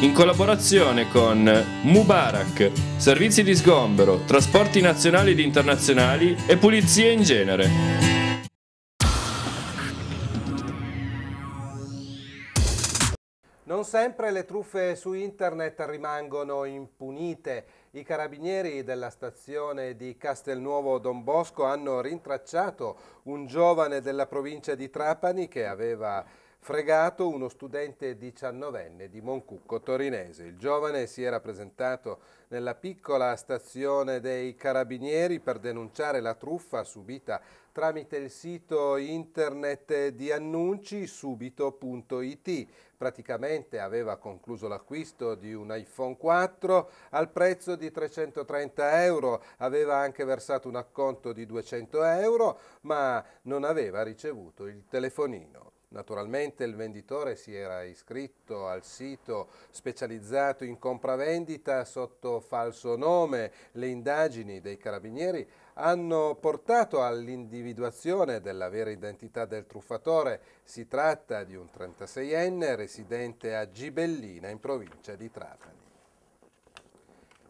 in collaborazione con Mubarak, servizi di sgombero, trasporti nazionali ed internazionali e pulizie in genere. Non sempre le truffe su internet rimangono impunite. I carabinieri della stazione di Castelnuovo Don Bosco hanno rintracciato un giovane della provincia di Trapani che aveva fregato uno studente diciannovenne di Moncucco torinese. Il giovane si era presentato nella piccola stazione dei Carabinieri per denunciare la truffa subita tramite il sito internet di annunci subito.it. Praticamente aveva concluso l'acquisto di un iPhone 4 al prezzo di 330 euro, aveva anche versato un acconto di 200 euro, ma non aveva ricevuto il telefonino. Naturalmente il venditore si era iscritto al sito specializzato in compravendita sotto falso nome. Le indagini dei carabinieri hanno portato all'individuazione della vera identità del truffatore. Si tratta di un 36enne residente a Gibellina in provincia di Trapani.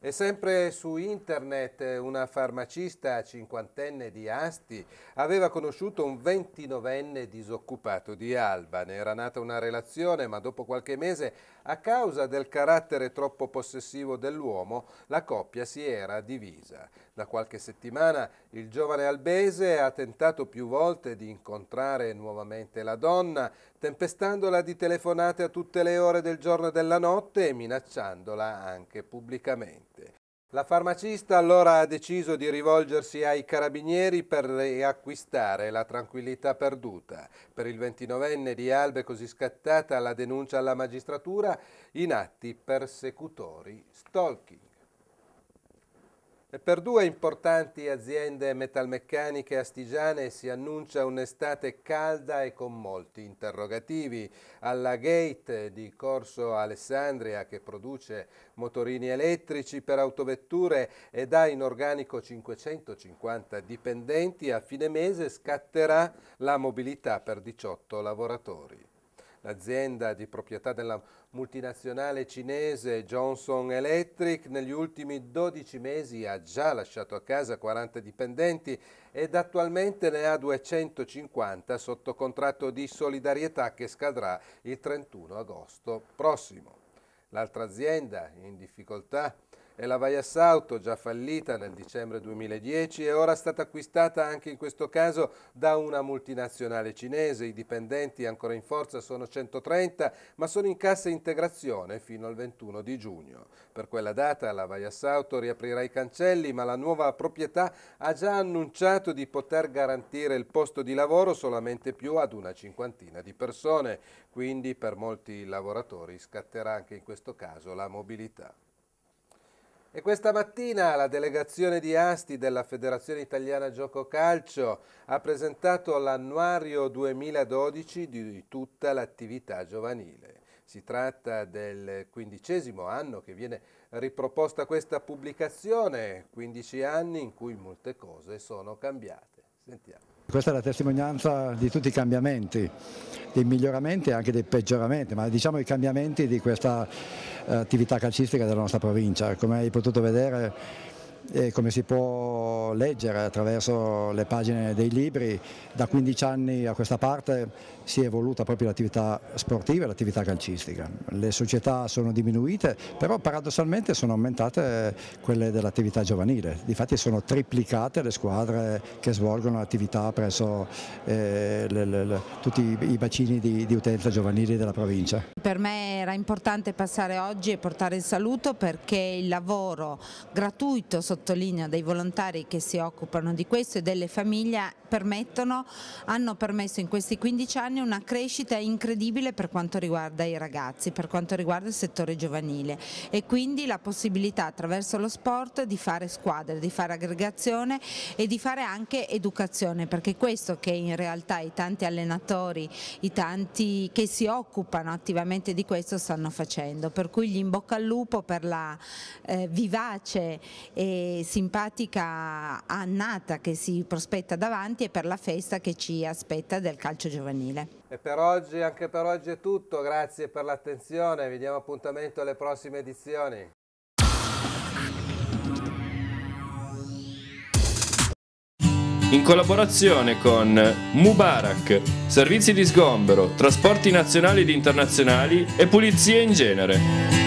E sempre su internet una farmacista cinquantenne di Asti aveva conosciuto un ventinovenne disoccupato di Alba. Ne era nata una relazione, ma dopo qualche mese, a causa del carattere troppo possessivo dell'uomo, la coppia si era divisa. Da qualche settimana il giovane albese ha tentato più volte di incontrare nuovamente la donna, tempestandola di telefonate a tutte le ore del giorno e della notte e minacciandola anche pubblicamente. La farmacista allora ha deciso di rivolgersi ai carabinieri per riacquistare la tranquillità perduta. Per il 29enne di Albe così scattata la denuncia alla magistratura in atti persecutori stalking. Per due importanti aziende metalmeccaniche astigiane si annuncia un'estate calda e con molti interrogativi. Alla Gate di Corso Alessandria, che produce motorini elettrici per autovetture ed ha in organico 550 dipendenti, a fine mese scatterà la mobilità per 18 lavoratori. L'azienda di proprietà della multinazionale cinese Johnson Electric negli ultimi 12 mesi ha già lasciato a casa 40 dipendenti ed attualmente ne ha 250 sotto contratto di solidarietà che scadrà il 31 agosto prossimo. L'altra azienda in difficoltà è la Vaias Auto, già fallita nel dicembre 2010, è ora stata acquistata anche in questo caso da una multinazionale cinese. I dipendenti ancora in forza sono 130, ma sono in cassa integrazione fino al 21 di giugno. Per quella data la Vaias Auto riaprirà i cancelli, ma la nuova proprietà ha già annunciato di poter garantire il posto di lavoro solamente più ad una cinquantina di persone. Quindi per molti lavoratori scatterà anche in questo caso la mobilità. E questa mattina la delegazione di Asti della Federazione Italiana Gioco Calcio ha presentato l'annuario 2012 di tutta l'attività giovanile. Si tratta del quindicesimo anno che viene riproposta questa pubblicazione, 15 anni in cui molte cose sono cambiate. Sentiamo. Questa è la testimonianza di tutti i cambiamenti, dei miglioramenti e anche dei peggioramenti, ma diciamo i cambiamenti di questa eh, attività calcistica della nostra provincia. Come hai potuto vedere e come si può leggere attraverso le pagine dei libri, da 15 anni a questa parte si è evoluta proprio l'attività sportiva e l'attività calcistica. Le società sono diminuite, però paradossalmente sono aumentate quelle dell'attività giovanile, difatti sono triplicate le squadre che svolgono attività presso eh, le, le, le, tutti i bacini di, di utenza giovanili della provincia. Per me era importante passare oggi e portare il saluto perché il lavoro gratuito sotto sottolineo, dei volontari che si occupano di questo e delle famiglie permettono, hanno permesso in questi 15 anni una crescita incredibile per quanto riguarda i ragazzi, per quanto riguarda il settore giovanile e quindi la possibilità attraverso lo sport di fare squadre, di fare aggregazione e di fare anche educazione perché questo che in realtà i tanti allenatori, i tanti che si occupano attivamente di questo stanno facendo, per cui gli in bocca al lupo per la eh, vivace e simpatica annata che si prospetta davanti e per la festa che ci aspetta del calcio giovanile. E per oggi, anche per oggi è tutto, grazie per l'attenzione, vi diamo appuntamento alle prossime edizioni. in collaborazione con Mubarak, servizi di sgombero, trasporti nazionali ed internazionali e pulizie in genere.